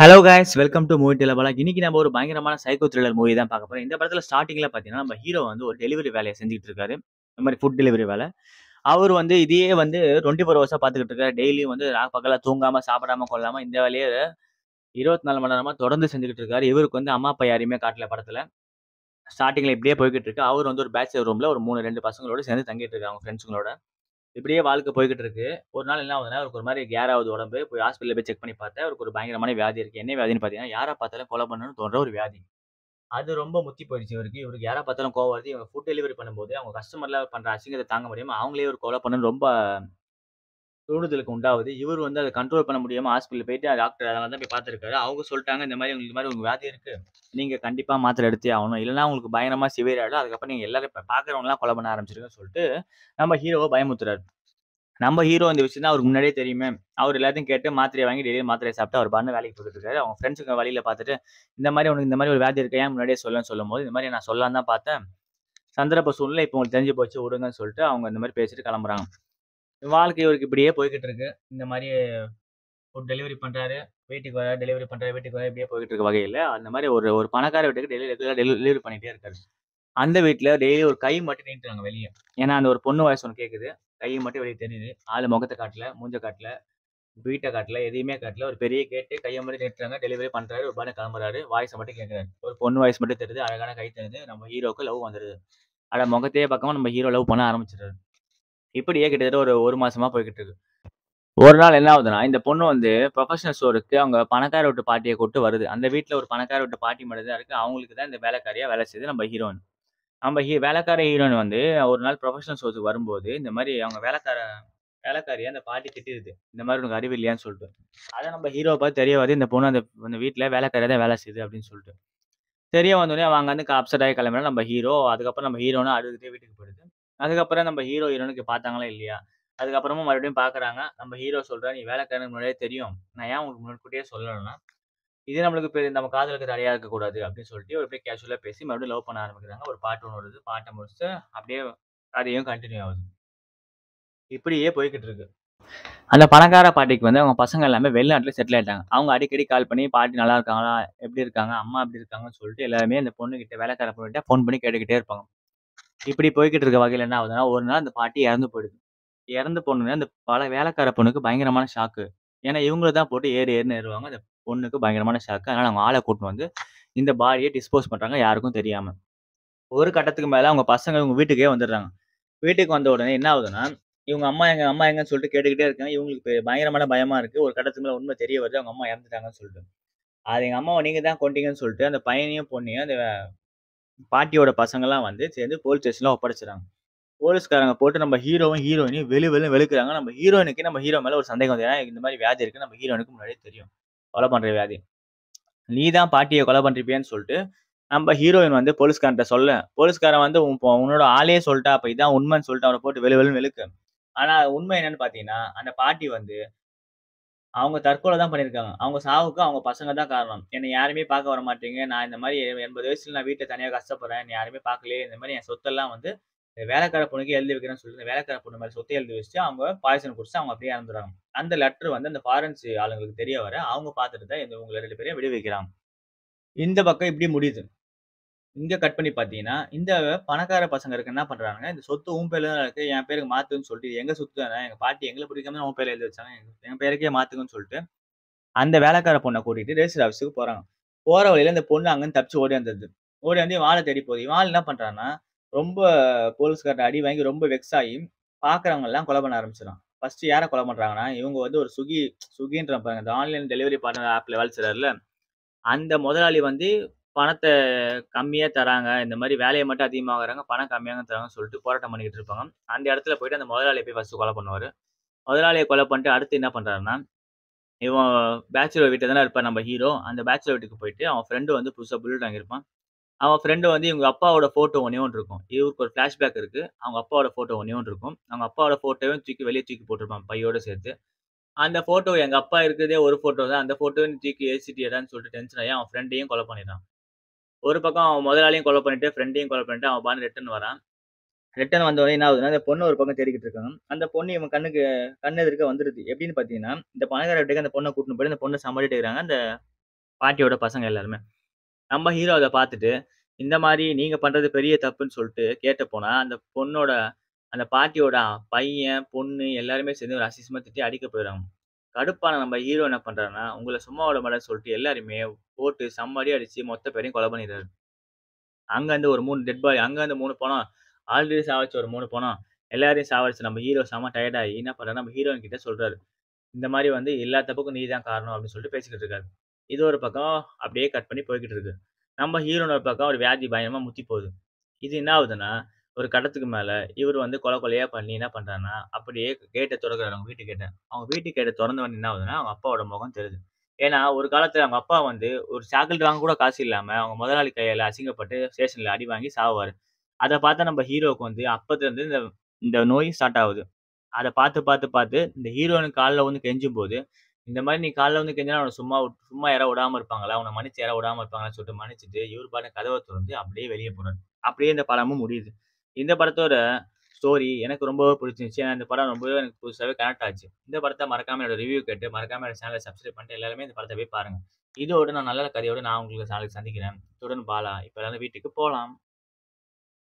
Hello guys welcome to movie டெலபாலா இன்னைக்கு நம்ம ஒரு பயங்கரமான சைக்கோ த்ரில்லர் மூவி தான் பார்க்க போகிறோம் இந்த படத்தில் ஸ்டார்டிங்கில் பார்த்தீங்கன்னா நம்ம ஹீரோ வந்து ஒரு டெலிவரி வேலையை செஞ்சுட்டு இருக்காரு இந்த மாதிரி ஃபுட் டெலிவரி வேலை அவர் வந்து இதையே வந்து டுவெண்ட்டி ஃபோர் ஹவர்ஸாக பார்த்துக்கிட்டு இருக்காரு டெய்லியும் வந்து பக்கத்தில் தூங்காமல் சாப்பிடாம கொள்ளாமல் இந்த வேலையை இருபத்தி நாலு மணி நேரமாக தொடர்ந்து செஞ்சுக்கிட்டு இருக்காரு இவருக்கு வந்து அம்மா அப்பா யாரையுமே காட்டல படத்தில் ஸ்டார்டிங்கில் இப்படியே போய்கிட்டு இருக்கு அவர் வந்து ஒரு பேச்சுலர் ரூமில் ஒரு மூணு ரெண்டு பசங்களோட சேர்ந்து தங்கிட்டு இருக்காங்க ஃப்ரெண்ட்ஸுங்களோட இப்படியே வாழ்க்கை போய்கிட்டு இருக்கு ஒரு நாள் என்ன ஆகுதுன்னா அவருக்கு ஒரு மாதிரி கேராவது உடம்பு போய் ஹாஸ்பிட்டலில் போய் செக் பண்ணி பார்த்தேன் அவருக்கு ஒரு பயங்கரமான வியாதி இருக்குது என்ன வியாதின்னு பார்த்தீங்கன்னா யாரை பார்த்தாலும் கொலை பண்ணணும்னு தோன்ற ஒரு வியாதி அது ரொம்ப முத்தி போயிடுச்சு இவருக்கு இவருக்கு யாரை பார்த்தாலும் கோவம் வருது இவங்க ஃபுட் டெலிவரி பண்ணும்போது அவங்க கஸ்டமர்ல பண்ணுற அசிங்கத்தை தாங்க முடியாமல் அவங்களே ஒரு கொலை பண்ணணும்னு ரொம்ப தூண்டுதலுக்கு உண்டாவது இவர் வந்து அதை கண்ட்ரோல் பண்ண முடியாமல் ஹாஸ்பிட்டல் போயிட்டு டாக்டர் அதெல்லாம் தான் போய் பார்த்துருக்காரு அவங்க சொல்லிட்டாங்க இந்த மாதிரி உங்களுக்கு மாதிரி உங்கள் வியாதி இருக்குது நீங்கள் கண்டிப்பாக மாத்திரை எடுத்தே ஆகணும் இல்லைனா உங்களுக்கு பயங்கரமாக சிவியர் ஆகிடும் அதுக்கப்புறம் நீங்கள் எல்லாரும் பார்க்குறவங்களாம் கொலை பண்ண ஆரம்பிச்சிருக்கேன்னு சொல்லிட்டு நம்ம ஹீரோவை பயமுத்துறாரு நம்ம ஹீரோ இந்த விஷயம் தான் அவருக்கு முன்னாடியே தெரியுமே அவர் எல்லாத்தையும் கேட்டு மாத்திரையை வாங்கி டெய்லியும் மாத்திரையை சாப்பிட்டு அவர் பண்ண வேலைக்கு போட்டுட்டு இருக்காரு அவங்க ஃப்ரெண்ட்ஸுக்கு வழியில் பார்த்துட்டு இந்த மாதிரி உனக்கு இந்த மாதிரி ஒரு வியாதி இருக்கா ஏன் முன்னாடியே சொல்லணும்னு சொல்லும் போது இந்த மாதிரி நான் சொல்லலாம் தான் பார்த்தேன் சந்தர்ப்ப சூழ்நிலை இப்போ உங்களுக்கு தெரிஞ்சு போச்சு விடுங்கன்னு சொல்லிட்டு அவங்க இந்த மாதிரி பேசிட்டு கிளம்புறாங்க வாழ்க்கை இவருக்கு இப்படியே போய்கிட்டு இருக்கு இந்த மாதிரி ஒரு டெலிவரி பண்ணுறாரு வீட்டுக்கு வர டெலிவரி பண்ணுறாரு வீட்டுக்கு வர இப்படியே போய்கிட்டு இருக்க வகையில் அந்த மாதிரி ஒரு ஒரு பணக்கார வீட்டுக்கு டெலிவரி டெலிவரி பண்ணிகிட்டே இருக்காரு அந்த வீட்டில் டெய்லி ஒரு கை மட்டும் நீட்டுறாங்க வெளியே ஏன்னா அந்த ஒரு பொண்ணு வயசு ஒன்று கேட்குது கை மட்டும் வெளியே தெரியுது ஆள் முகத்தை காட்டல மூஞ்ச காட்டல வீட்டை காட்டல எதையுமே காட்டல ஒரு பெரிய கேட்டு கையை மட்டும் நின்றுறாங்க டெலிவரி பண்ணுறாரு ஒரு பாடம் கிளம்புறாரு வாய்ஸை மட்டும் கேட்குறாரு ஒரு பொண்ணு வாய்ஸ் மட்டும் தெரியுது அழகான கை தெரியுது நம்ம ஹீரோக்கு லவ் வந்துடுது ஆனால் முகத்தையே பக்கமாக நம்ம ஹீரோ லவ் பண்ண ஆரம்பிச்சிடுறாரு இப்படியே கிட்டத்தட்ட ஒரு ஒரு மாசமா போய்கிட்டு இருக்கு ஒரு நாள் என்ன ஆகுதுன்னா இந்த பொண்ணு வந்து ப்ரொஃபஷனல் ஸ்டோருக்கு அவங்க பணக்கார விட்டு பாட்டியை கொட்டு வருது அந்த வீட்டில் ஒரு பணக்கார விட்டு பாட்டி மட்டும் தான் இருக்குது அவங்களுக்கு தான் இந்த வேலைக்காரியாக வேலை செய்யுது நம்ம ஹீரோயின் நம்ம ஹீ வேலைக்கார ஹீரோயின் வந்து ஒரு நாள் ப்ரொஃபஷனல் ஸ்டோருக்கு வரும்போது இந்த மாதிரி அவங்க வேலைக்கார வேலைக்காரியாக அந்த பாட்டி திட்டிடுது இந்த மாதிரி உனக்கு அறிவு இல்லையான்னு சொல்லிட்டு அதை நம்ம ஹீரோ பார்த்து தெரிய வருது இந்த பொண்ணு அந்த அந்த வீட்டில் வேலைக்காரியாக தான் வேலை செய்யுது அப்படின்னு சொல்லிட்டு தெரிய வந்தோடனே அவங்க வந்து அப்செட் ஆகி கிளம்பினா நம்ம ஹீரோ அதுக்கப்புறம் நம்ம ஹீரோனா அழுதுகிட்டே வீட்டுக்கு போயிடுது அதுக்கப்புறம் நம்ம ஹீரோ ஹீரோனுக்கு பார்த்தாங்களா இல்லையா அதுக்கப்புறமும் மறுபடியும் பார்க்குறாங்க நம்ம ஹீரோ சொல்கிறா நீ வேலைக்காரனுக்கு முன்னாடியே தெரியும் நான் ஏன் உங்களுக்கு முன்னாடியே சொல்லணும்னா இது நம்மளுக்கு பெரிய நம்ம காதலுக்கு தடையாக இருக்கக்கூடாது அப்படின்னு சொல்லிட்டு ஒரு அப்படியே கேஷுவலாக பேசி மறுபடியும் லவ் பண்ண ஆரம்பிக்கிறாங்க ஒரு பாட்டு ஒன்று வருது பாட்டை முடிச்சு அப்படியே அதையும் கண்டினியூ ஆகுது இப்படியே போய்கிட்டு இருக்கு அந்த பணக்கார பாட்டிக்கு வந்து அவங்க பசங்க எல்லாமே வெளிநாட்டில் செட்டில் ஆயிட்டாங்க அவங்க அடிக்கடி கால் பண்ணி பாட்டி நல்லா இருக்காங்களா எப்படி இருக்காங்க அம்மா எப்படி இருக்காங்கன்னு சொல்லிட்டு எல்லாருமே அந்த பொண்ணுக்கிட்ட வேலைக்கார பொண்ணுகிட்ட ஃபோன் பண்ணி கேட்டுக்கிட்டே இருப்பாங்க இப்படி போய்கிட்டு இருக்க வகையில் என்ன ஆகுதுன்னா ஒரு நாள் அந்த பாட்டி இறந்து போயிடுது இறந்து போனோடனே அந்த பல வேலைக்கார பொண்ணுக்கு பயங்கரமான ஷாக்கு ஏன்னா இவங்களை தான் போட்டு ஏறு ஏறுன்னு ஏறுவாங்க அந்த பொண்ணுக்கு பயங்கரமான ஷாக்கு அதனால் அவங்க ஆளை கூட்டின்னு வந்து இந்த பாடியை டிஸ்போஸ் பண்ணுறாங்க யாருக்கும் தெரியாமல் ஒரு கட்டத்துக்கு மேலே அவங்க பசங்க இவங்க வீட்டுக்கே வந்துடுறாங்க வீட்டுக்கு வந்த உடனே என்ன ஆகுதுன்னா இவங்க அம்மா எங்க அம்மா எங்கன்னு சொல்லிட்டு கேட்டுக்கிட்டே இருக்காங்க இவங்களுக்கு பயங்கரமான பயமா இருக்கு ஒரு கட்டத்துக்கு மேலே உண்மை தெரிய வருது அவங்க அம்மா இறந்துட்டாங்கன்னு சொல்லிட்டு அது எங்கள் அம்மாவை நீங்கள் தான் கொண்டீங்கன்னு சொல்லிட்டு அந்த பையனையும் பொண்ணையும் அந்த பாட்டியோட பசங்கள்லாம் வந்து சேர்ந்து போலீஸ் ஸ்டேஷனில் ஒப்படைச்சிடாங்க போலீஸ்காரங்க போட்டு நம்ம ஹீரோவும் ஹீரோயினையும் வெளி வெளியும் வெளுக்கிறாங்க நம்ம ஹீரோயினுக்கு நம்ம ஹீரோ மேலே ஒரு சந்தேகம் வந்து ஏன்னா இந்த மாதிரி வியாதி இருக்குது நம்ம ஹீரோனுக்கு முன்னாடியே தெரியும் கொலை பண்ணுற வியாதி நீ தான் பாட்டியை கொலை பண்ணுறிப்பியான்னு சொல்லிட்டு நம்ம ஹீரோயின் வந்து போலீஸ்கார்ட்ட சொல்ல போலீஸ்காரன் வந்து உன்னோட ஆளே சொல்லிட்டா அப்போ இதான் உண்மைன்னு சொல்லிட்டு அவனை போட்டு வெளி வெளியும் வெளுக்கு ஆனால் உண்மை என்னன்னு பார்த்தீங்கன்னா அந்த பாட்டி வந்து அவங்க தற்கொலை தான் பண்ணியிருக்காங்க அவங்க சாவுக்கு அவங்க பசங்க தான் காரணம் என்னை யாருமே பார்க்க வர மாட்டீங்க நான் இந்த மாதிரி எண்பது வயசுல நான் வீட்டில் தனியாக கஷ்டப்படுறேன் என்னை யாருமே பார்க்கலையே இந்த மாதிரி என் சொத்தெல்லாம் வந்து வேலைக்கார பொண்ணுக்கு எழுதி வைக்கிறேன்னு சொல்லி வேலைக்கார பொண்ணு மாதிரி சொத்தை எழுதி வச்சுட்டு அவங்க பாய்சன் குடிச்சு அவங்க அப்படியே இறந்துறாங்க அந்த லெட்டர் வந்து அந்த ஃபாரன்ஸ் ஆளுங்களுக்கு தெரிய வர அவங்க பார்த்துட்டு தான் இந்த உங்களை ரெண்டு பேரையும் விடுவிக்கிறாங்க இந்த பக்கம் இப்படி முடியுது இங்க கட் பண்ணி பாத்தீங்கன்னா இந்த பணக்கார பசங்க இருக்கு என்ன பண்றாங்க இந்த சொத்து உன் பேர்ல தான் இருக்கு என் பேருக்கு மாற்றுன்னு சொல்லிட்டு எங்க சொத்து தானே எங்க பாட்டி எங்களை பிடிக்காம உன் பேர்ல எழுதி வச்சாங்க என் பேருக்கே மாத்துங்கன்னு சொல்லிட்டு அந்த வேலைக்கார பொண்ணை கூட்டிட்டு ரெஜிஸ்டர் ஆஃபீஸுக்கு போறாங்க போற வழியில இந்த பொண்ணு அங்கே தப்பிச்சு ஓடி வந்தது ஓடி வந்து வாழை தேடி போகுது வாழ் என்ன பண்ணுறான்னா ரொம்ப போலீஸ்கார்ட்ட அடி வாங்கி ரொம்ப வெக்ஸ் ஆகி பாக்குறவங்க எல்லாம் கொலை பண்ண ஆரம்பிச்சிடும் ஃபர்ஸ்ட் யாரை கொலை பண்றாங்கன்னா இவங்க வந்து ஒரு சுகி சுகின்ற பாருங்க இந்த ஆன்லைன் டெலிவரி பார்ட்னர் ஆப்ல வேலை செய்யறாருல அந்த முதலாளி வந்து பணத்தை கம்மியாக தராங்க. இந்த மாதிரி வேலையை மட்டும் அதிகமாகறாங்க பணம் கம்மியாக தராங்கன்னு சொல்லிட்டு போராட்டம் பண்ணிக்கிட்டு இருப்பாங்க. அந்த இடத்துல போயிட்டு அந்த முதலாளியை போய் ஃபஸ்ட்டு கொலை பண்ணுவார் முதலாளியை கொலை பண்ணிட்டு அடுத்து என்ன பண்ணுறாருன்னா இவன் பேச்சுலர் வீட்டை தானே இருப்பான் நம்ம ஹீரோ. அந்த பேச்சுலர் வீட்டுக்கு போயிட்டு அவன் ஃப்ரெண்டு வந்து புதுசாக புல்லட் வாங்கியிருப்பான். அவன் ஃப்ரெண்டு வந்து இவங்க அப்பாவோட ஃபோட்டோ ஒன்றே ஒன்று இருக்கும். இவருக்கு ஒரு ஃபிளாஷ்பேக் இருக்குது அவங்க அப்பாவோட ஃபோட்டோ ஒன்றே ஒன்று இருக்கும். அவங்க அப்பாவோட ஃபோட்டோவையும் தூக்கி வெளியே தூக்கி போட்டிருப்பான் பையோட சேர்த்து. அந்த ஃபோட்டோ எங்கள் அப்பா இருக்கிறதே ஒரு ஃபோட்டோ தான். அந்த ஃபோட்டோவையும் தூக்கி ஏசிட்டு எரிச்சிட்டியேடான்னு சொல்லிட்டு டென்ஷன் ஆகி அவன் ஃப்ரெண்டையும் கொலை பண்ணிடுறான். ஒரு பக்கம் அவன் முதலாளியும் கொலை பண்ணிட்டு ஃப்ரெண்டையும் கொலை பண்ணிட்டு அவன் பாண்டு ரிட்டர்ன் வரான் ரிட்டர்ன் வந்தோடனே என்ன ஆகுதுன்னா அந்த பொண்ணு ஒரு பக்கம் தேடிக்கிட்டு இருக்காங்க அந்த பொண்ணு இவன் கண்ணுக்கு கண்ணு எதிர்க்க வந்துருது எப்படின்னு பார்த்தீங்கன்னா இந்த பணக்கார வீட்டுக்கு அந்த பொண்ணை கூட்டின்னு போய் அந்த பொண்ணை சமாளிட்டு இருக்கிறாங்க அந்த பாட்டியோட பசங்க எல்லாருமே நம்ம ஹீரோ அதை பார்த்துட்டு இந்த மாதிரி நீங்க பண்றது பெரிய தப்புன்னு சொல்லிட்டு கேட்ட போனா அந்த பொண்ணோட அந்த பாட்டியோட பையன் பொண்ணு எல்லாருமே சேர்ந்து ஒரு அசிசமா திட்டி அடிக்க போயிடுறாங்க கடுப்பான நம்ம ஹீரோ என்ன பண்றாருன்னா உங்களை சும்மா விட மாட்டேன்னு சொல்லிட்டு எல்லாருமே போட்டு சம்மடி அடிச்சு மொத்த பேரையும் கொலை பண்ணிடுறாரு அங்கேருந்து ஒரு மூணு டெட் பாடி அங்கேருந்து மூணு போனோம் ஆல்ரெடி சாவடிச்சு ஒரு மூணு போனோம் எல்லாரையும் சாவடிச்சு நம்ம ஹீரோ செம்ம டயர்டாகி என்ன பண்ணுறாரு நம்ம ஹீரோயின் கிட்ட சொல்றாரு இந்த மாதிரி வந்து எல்லா தப்புக்கும் நீ தான் காரணம் அப்படின்னு சொல்லிட்டு பேசிக்கிட்டு இருக்காரு இது ஒரு பக்கம் அப்படியே கட் பண்ணி போய்கிட்டு இருக்கு நம்ம ஹீரோனோட பக்கம் ஒரு வியாதி பயமா முத்தி போகுது இது என்ன ஆகுதுன்னா ஒரு கடத்துக்கு மேலே இவர் வந்து கொலை கொலையாக பண்ணி என்ன பண்ணுறாருன்னா அப்படியே கேட்டை திறக்கிறாரு அவங்க வீட்டு கேட்டை அவங்க வீட்டு கேட்டை திறந்த வந்து என்ன ஆகுதுன்னா அவங்க அப்பாவோட முகம் தெரியுது ஏன்னா ஒரு காலத்தில் அவங்க அப்பா வந்து ஒரு சாக்கிள் வாங்க கூட காசு இல்லாமல் அவங்க முதலாளி கையில் அசிங்கப்பட்டு ஸ்டேஷனில் அடி வாங்கி சாவார் அதை பார்த்தா நம்ம ஹீரோவுக்கு வந்து அப்பத்துலேருந்து இந்த இந்த நோய் ஸ்டார்ட் ஆகுது அதை பார்த்து பார்த்து பார்த்து இந்த ஹீரோயின் காலில் வந்து கெஞ்சும் போது இந்த மாதிரி நீ காலில் வந்து கெஞ்சினா அவனை சும்மா சும்மா யாரா விடாம இருப்பாங்களா அவனை மன்னிச்சு யாரா விடாம இருப்பாங்களான்னு சொல்லிட்டு மன்னிச்சுட்டு இவர் பாட்டு கதவை திறந்து அப்படியே வெளியே போறாரு அப்படியே இந்த படமும் முடியுது இந்த படத்தோட ஸ்டோரி எனக்கு ரொம்ப பிடிச்சிருந்துச்சு ஏன்னா இந்த படம் ரொம்பவே எனக்கு புதுசாகவே கனெக்ட் ஆச்சு இந்த படத்தை மறக்காம என்னோட ரிவ்யூ கேட்டு மறக்காம என்னோட சேனலை சப்ஸ்கிரைப் பண்ணிட்டு எல்லாருமே இந்த படத்தை போய் பாருங்க இதோட நான் நல்ல கதையோடு நான் உங்களுக்கு சேனலுக்கு சந்திக்கிறேன் தொடர்ந்து பாலா இப்போ எல்லாரும் வீட்டுக்கு போகலாம்